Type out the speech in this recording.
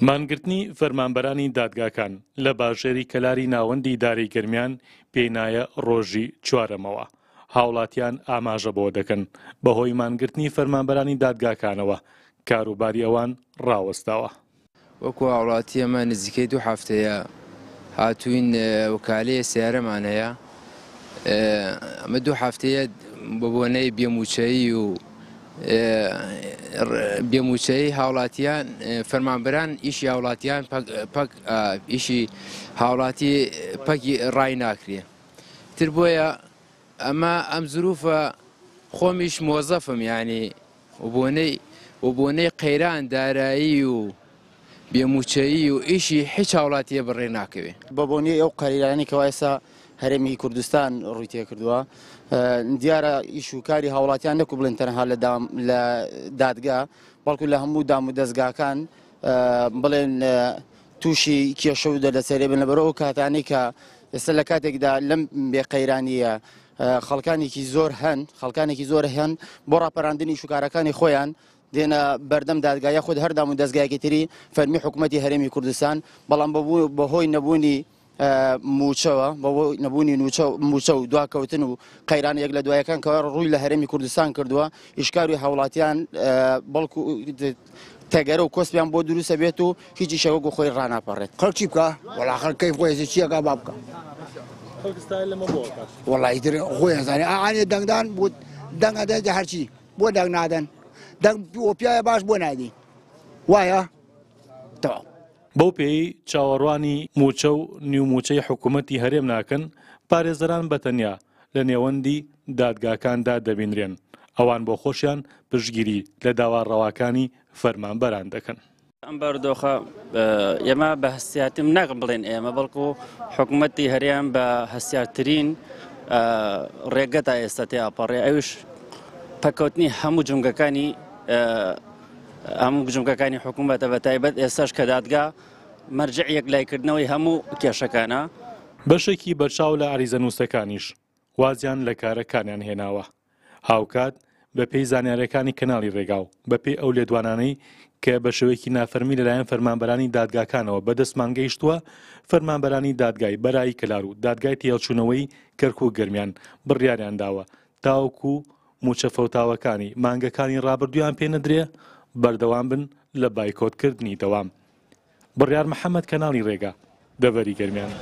مانگرتنی فەرمانبەرانی دادگاکان لە باشێری کەلاری ناوەندی داری گرمیان پێنایە ڕۆژی چوارەمەوە هاوڵاتیان ئاماژە بۆ دەکەن بەهۆی مانگرتنی فەرمانبەرانی دادگاکانەوە کاروباری ئەوان ڕاوەستاوە وەکو هاوڵاتی ئەمە نزیکەی دوو هەفتەیە هاتوین وکالەیە سیارەمانەیە ئەمە دوو هەفتەیە بە بۆنەی بێموچەیی و بێموچەی هاوڵاتیان فەرمانبران ئیشی هاوڵاتیان ئیشی هاوڵاتی پەکی ڕای ناکرێ تر بۆیە ئەمە ئەم زروفە خۆمیش مۆزەفم ینی بۆنەی و بۆنەی قەیران دارایی و بێموچەیی و ئیشی هیچ هاوڵاتیە بڕێ ناکەوێت بە بۆنی ئەو قەریرانی کەوایسا هەرێمی کوردستان ڕووی تێ کردووە دیارە ئیش و کاری هاوڵاتیان نەکو بڵێن تەنها لە دادگا بەڵکو لە هەموو دام و دەستگاکان بڵێن تووشی کێشە و دەدەسەرێ بن لەبەرەوە کاتانی کە ئێستا لە کاتێکدا لەم بێقەیرانیە خەڵکانێکی زۆر هەن خەڵکانێکی زۆر هەن بۆ ڕاپەراندنی شوکارەکانی خۆیان دێنە بەردەم دادگایە خود هەردام و دەستگایەکی تری فەرمی حکوومەتتی هەرێمی کوردستان بەڵام بەهۆی نەبوونی موچەوە بەەوە نەبوونی موچە و دواکەوتن و قەیران یەک لە دوایەکان کەەوە ڕووی لە هەرمی کوردستان کردووە ئیشکاری هاوڵاتیان بەڵکو تەگەرە و کۆسپیان بۆ دروستە بێت و هیچی شەوە گو خۆی ڕناپەڕێت خەڵکی بکە وەلاخەکەی خۆی چیەکە با بکە وڵی خۆی زانانی ئاانێ دەنگدان بوو دەنگەدەنجە هەرچی بۆ دەنگ نادەن دەنگ پیاە باش بۆ نادی وایە تەواو بەو پێی چاوەڕوانی موچە و نیوموچەی حکوومەتتی هەرێم ناکەن پارێزەران بەتەنیا لە نێوەندی دادگاکاندا دەبینرێن ئەوان بۆ خۆشیان پشگیری لە داواڕەواکانی فەرمانبەران دەکەن. ئەم بەردۆخە ئێمە بە هەسیاتیم نەگم بڵێن ئێمە بەڵکو حکوومەتتی هەریان بە هەسیارترین ڕێگەدا ئێستا تێ ئاپەڕێ ئەوش پەکەوتنی هەموو جونگەکانی هەموو گژمگەکانی حکوومەتە بە تایبەت ئێستاش کە دادگا مەرجەیەک لایکردنەوەی هەموو کێشەکانە بەشێکی بەرچاو لە ئاریزە نووسەکانیش وازیان لە کارەکانیان هێناوە هاوکات بە پێی زانیارەکانی کەناڵی ڕێگاو بە پێی ئەو لێدوانانەی کە بە شوەیەکی نافەرمی لەلایەن فەرمانبەرانی دادگاکانەوە بەدەستمان گەیشتووە فەرمانبەرانی دادگای بەرای کلار و دادگای تێڵچوونەوەی کەرک و گرمیان بڕیاریان داوە تاوکو موچەفەوتاوەکانی مانگەکانی ڕابردویان پێ نەدرێ بەردەوام بن لە بایکۆتکردنی دەوام. بڕیار محەممەد کەناڵی ڕێگا دەبەری گەرمیان.